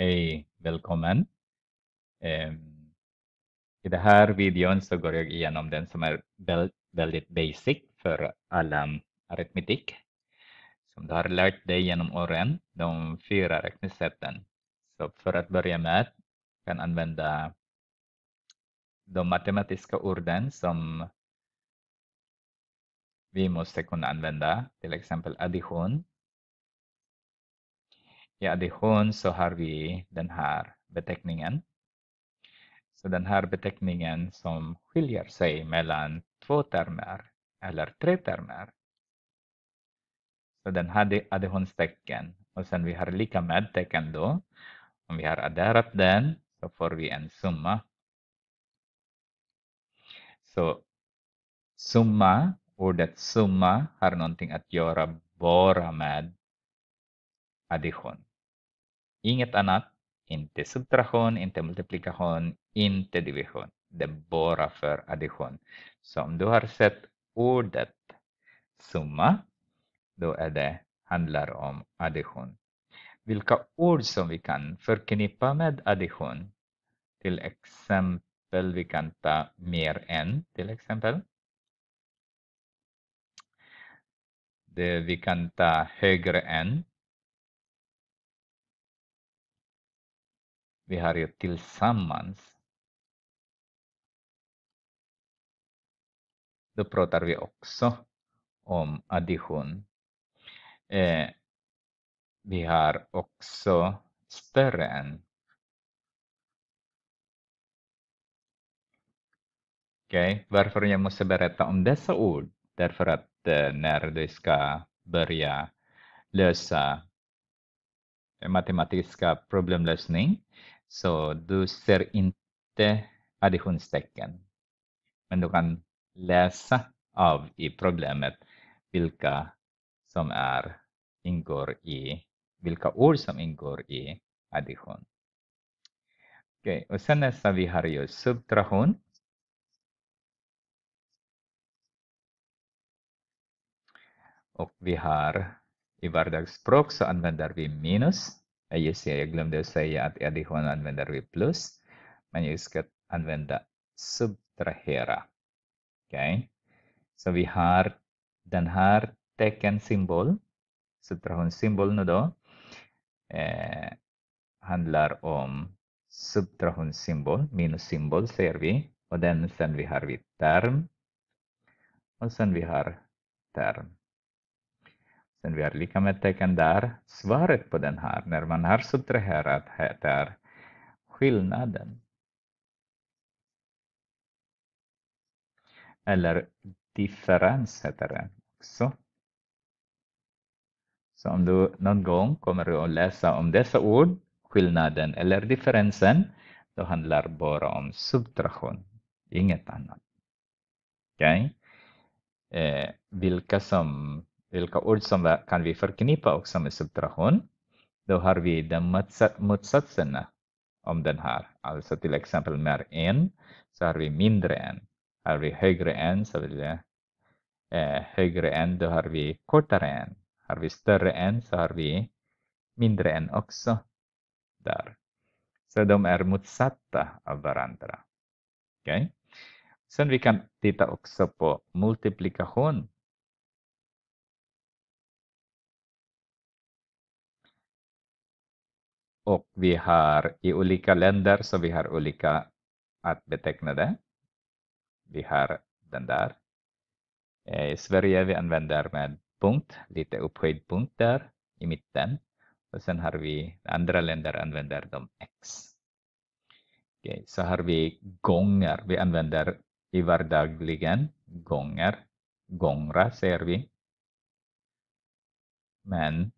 Hej, välkommen. Ehm, I den här videon så går jag igenom den som är väldigt, väldigt basic för alla aritmetik som du har lärt dig genom åren, de fyra räknesätten. Så för att börja med kan använda de matematiska orden som vi måste kunna använda, till exempel addition, i addition så har vi den här beteckningen. Så den här beteckningen som skiljer sig mellan två termer eller tre termer. Så den hade additionstecken och sen vi har lika med tecken då. Om vi har adderat den så får vi en summa. Så summa, ordet summa har någonting att göra bara med addition. Inget annat. Inte subtraktion, inte multiplikation, inte division. Det är bara för addition. Så om du har sett ordet summa, då är det, handlar om addition. Vilka ord som vi kan förknippa med addition. Till exempel, vi kan ta mer än, till exempel. Det, vi kan ta högre än, Vi har ju tillsammans. Då pratar vi också om addition. Eh, vi har också större än. Okej, okay. varför jag måste berätta om dessa ord? Därför att eh, när du ska börja lösa matematiska problemlösning så du ser inte additionstecken. Men du kan läsa av i problemet vilka som är, ingår i, vilka ord som ingår i addition. okay. och sen nästa vi har ju subtraktion. Och vi har i vardagsspråk så använder vi minus. Just det, jag glömde att säga att i addition använder vi plus, men jag ska använda subtrahera. okay. så vi har den här teckensymbolen, subtrahenssymbolen nu då, eh, handlar om subtrahenssymbol, minussymbol ser vi, och den sen vi har vi term, och sen vi har term. Sen vi har lika med tecken där. Svaret på den här, när man har subtraherat, heter skillnaden. Eller differens heter det. också. Så om du någon gång kommer att läsa om dessa ord, skillnaden eller differensen, då handlar det bara om subtraktion, inget annat. Okej? Okay? Eh, vilka som vilka ord som kan vi förknippa också med subtraktion? Då har vi den motsatserna om den här. Alltså till exempel mer än, så har vi mindre än. Har vi högre än, så vill jag eh, högre än, då har vi kortare än. Har vi större än, så har vi mindre än också. Där. Så de är motsatta av varandra. Okay? Sen vi kan titta också på multiplikation och vi har i olika länder så vi har olika att beteckna det. Vi har den där. Eh, I Sverige vi använder med punkt, lite upphöjd punkt där i mitten. Och sen har vi andra länder använder de x. Okay, så har vi gånger. Vi använder i vardagligen gånger. Gångra säger vi. Men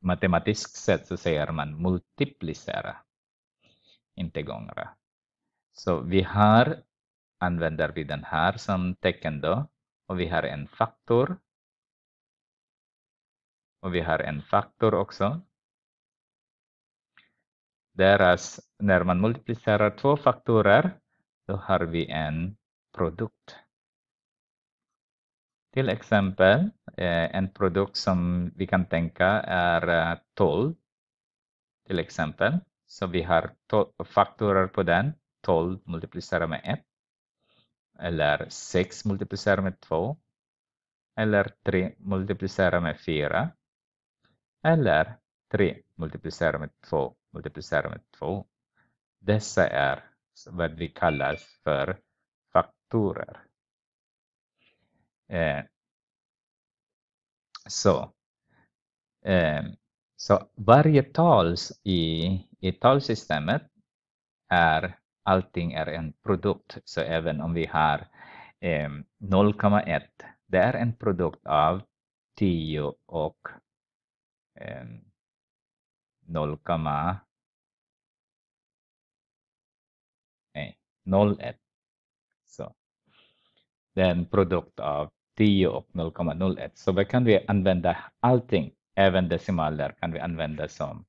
matematiskt sett så säger man multiplicera, inte gångra. Så vi har, använder vi den här som tecken då, och vi har en faktor. Och vi har en faktor också. Deras, när man multiplicerar två faktorer, då har vi en produkt. Till exempel eh, en produkt som vi kan tänka är eh, toll. Till exempel. Så vi har faktorer på den. 12 multiplicerat med 1. Eller 6 multiplicerat med 2. Eller 3 multiplicerat med 4. Eller 3 multiplicerat med 2 multiplicerat med 2. Dessa är vad vi kallar för faktorer. Eh, så. Ehm, så varje tal i, i talsystemet är allting är en produkt. Så även om vi har 0,1, ehm, det är en produkt av 10 och 0,1. Ehm, nej, Det är en produkt av 10 och 0,01. Så vi kan vi använda allting, även decimaler kan vi använda som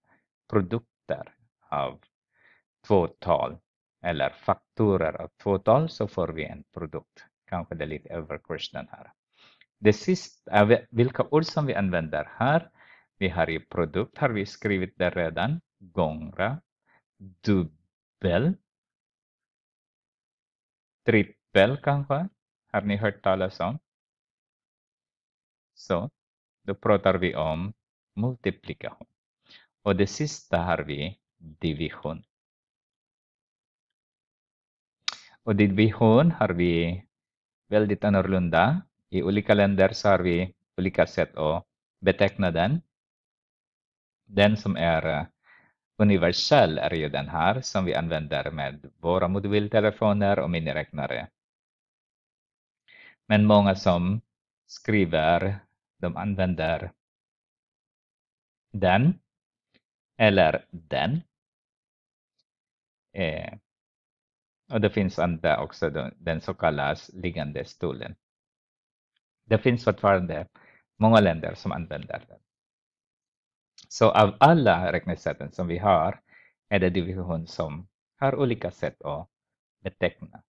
produkter av två tal eller faktorer av två tal så får vi en produkt. Kanske det är lite överkursen här. Det sista, vilka ord som vi använder här, vi har ju produkt, har vi skrivit det redan, gångra, dubbel, trippel kanske, har ni hört talas om? Så då pratar vi om multiplikation. Och det sista har vi division. Och division har vi väldigt annorlunda. I olika länder så har vi olika sätt att beteckna den. Den som är eh, universell är ju den här som vi använder med våra mobiltelefoner och miniräknare. Men många som skriver de använder den eller den. Eh, och det finns andra också, den, så kallas liggande stolen. Det finns fortfarande många länder som använder den. Så av alla räknesätten som vi har är det division som har olika sätt att beteckna.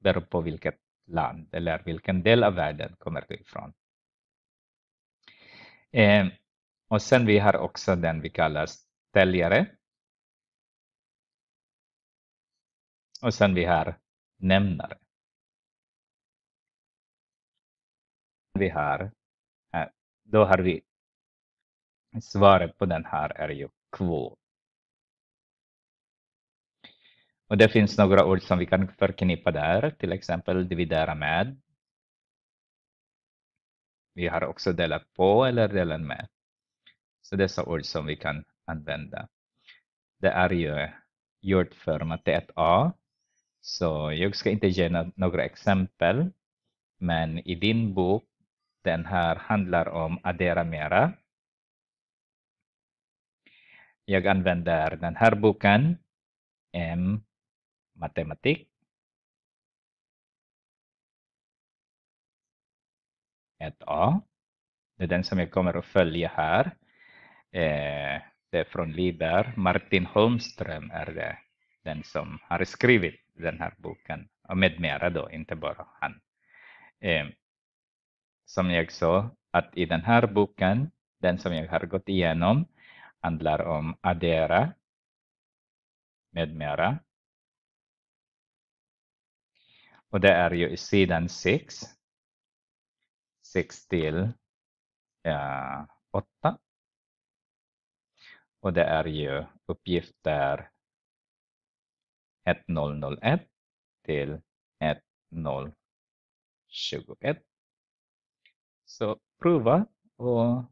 Beror på vilket land eller vilken del av världen kommer du ifrån. Ehm, och sen vi har också den vi kallar täljare. Och sen vi har nämnare. Vi har, eh, då har vi svaret på den här är ju quo. Och det finns några ord som vi kan förknippa där, till exempel dividera med, vi har också delat på eller delat med. Så dessa ord som vi kan använda. Det är ju gjort för matte 1a. Så jag ska inte ge några exempel. Men i din bok, den här handlar om addera mera. Jag använder den här boken, M matematik. ett A. Det är den som jag kommer att följa här. Eh, det är från Liber. Martin Holmström är det, den som har skrivit den här boken. Och med mera då, inte bara han. Eh, som jag sa, att i den här boken, den som jag har gått igenom, handlar om addera med mera. Och det är ju i sidan 6 6 till ja, eh, 8. Och det är ju uppgifter 1001 till 1021. Så prova och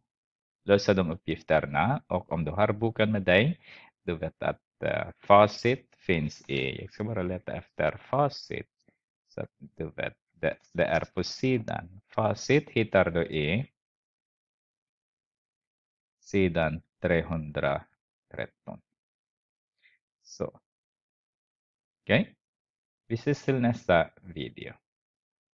lösa de uppgifterna och om du har boken med dig, du vet att eh, facit finns i, jag ska bara leta efter facit så att du vet det, är på sidan. Facit hittar du i sidan 313. Så. Okej. Okay. Vi ses till nästa video.